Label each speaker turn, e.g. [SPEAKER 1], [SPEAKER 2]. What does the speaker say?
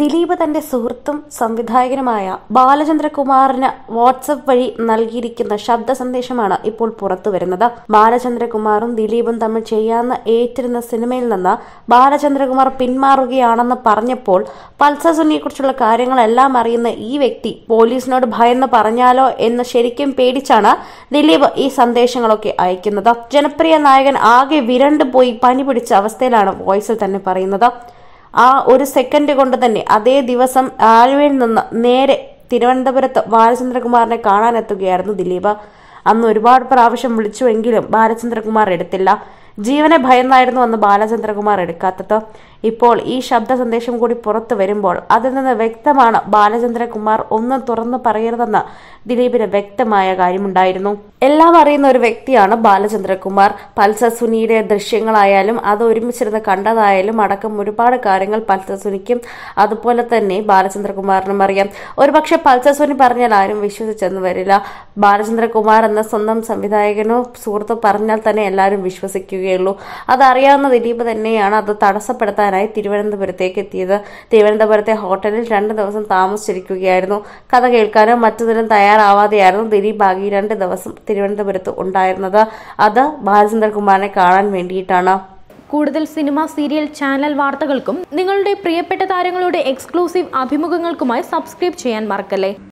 [SPEAKER 1] ദിലീപ് തന്റെ സുഹൃത്തും സംവിധായകനുമായ ബാലചന്ദ്രകുമാറിന് വാട്സപ്പ് വഴി നൽകിയിരിക്കുന്ന ശബ്ദ സന്ദേശമാണ് ഇപ്പോൾ പുറത്തുവരുന്നത് ബാലചന്ദ്രകുമാറും ദിലീപും തമ്മിൽ ചെയ്യാമെന്ന് ഏറ്റിരുന്ന സിനിമയിൽ നിന്ന് ബാലചന്ദ്രകുമാർ പിന്മാറുകയാണെന്ന് പറഞ്ഞപ്പോൾ പൾസർ സുനിയെക്കുറിച്ചുള്ള കാര്യങ്ങളെല്ലാം അറിയുന്ന ഈ വ്യക്തി പോലീസിനോട് ഭയന്ന് പറഞ്ഞാലോ എന്ന് ശരിക്കും പേടിച്ചാണ് ദിലീപ് ഈ സന്ദേശങ്ങളൊക്കെ അയക്കുന്നത് ജനപ്രിയ നായകൻ ആകെ വിരണ്ടു പോയി പനി പിടിച്ച അവസ്ഥയിലാണ് വോയിസിൽ തന്നെ പറയുന്നത് ആ ഒരു സെക്കൻഡ് കൊണ്ട് തന്നെ അതേ ദിവസം ആലുവയിൽ നിന്ന് നേരെ തിരുവനന്തപുരത്ത് ബാലചന്ദ്രകുമാറിനെ കാണാൻ എത്തുകയായിരുന്നു ദിലീപ് അന്ന് ഒരുപാട് പ്രാവശ്യം വിളിച്ചുവെങ്കിലും ബാലചന്ദ്രകുമാർ എടുത്തില്ല ജീവനെ ഭയന്നായിരുന്നു അന്ന് ബാലചന്ദ്രകുമാർ എടുക്കാത്തത് ഇപ്പോൾ ഈ ശബ്ദ സന്ദേശം കൂടി പുറത്തു വരുമ്പോൾ അതിൽ നിന്ന് വ്യക്തമാണ് ബാലചന്ദ്രകുമാർ ഒന്നും തുറന്നു പറയരുതെന്ന് ദിലീപിന് വ്യക്തമായ കാര്യമുണ്ടായിരുന്നു എല്ലാം അറിയുന്ന ഒരു വ്യക്തിയാണ് ബാലചന്ദ്രകുമാർ പൽസസുനിയുടെ ദൃശ്യങ്ങളായാലും അത് ഒരുമിച്ചിരുന്ന് കണ്ടതായാലും അടക്കം ഒരുപാട് കാര്യങ്ങൾ പൽസസുനിക്കും അതുപോലെ തന്നെ ബാലചന്ദ്രകുമാറിനും അറിയാം ഒരുപക്ഷെ പൽസസുനി പറഞ്ഞാൽ ആരും വിശ്വസിച്ചെന്ന് വരില്ല ബാലചന്ദ്രകുമാർ എന്ന സ്വന്തം സംവിധായകനോ സുഹൃത്തോ പറഞ്ഞാൽ തന്നെ എല്ലാവരും വിശ്വസിക്കുകയുള്ളൂ അതറിയാവുന്ന ദിലീപ് തന്നെയാണ് അത് തടസ്സപ്പെടുത്താൻ കാണാനായി തിരുവനന്തപുരത്തേക്ക് എത്തിയത് തിരുവനന്തപുരത്തെ ഹോട്ടലിൽ രണ്ട് ദിവസം താമസിച്ചിരിക്കുകയായിരുന്നു കഥ കേൾക്കാനോ മറ്റൊന്നിനും തയ്യാറാവാതെയായിരുന്നു ദിലീപ് ബാഗി രണ്ട് ദിവസം തിരുവനന്തപുരത്ത് ഉണ്ടായിരുന്നത് അത് ബാലചന്ദ്രകുമാറിനെ കാണാൻ വേണ്ടിയിട്ടാണ് കൂടുതൽ സിനിമ സീരിയൽ ചാനൽ വാർത്തകൾക്കും നിങ്ങളുടെ പ്രിയപ്പെട്ട താരങ്ങളുടെ എക്സ്ക്ലൂസീവ് അഭിമുഖങ്ങൾക്കുമായി സബ്സ്ക്രൈബ് ചെയ്യാൻ മറക്കല്ലേ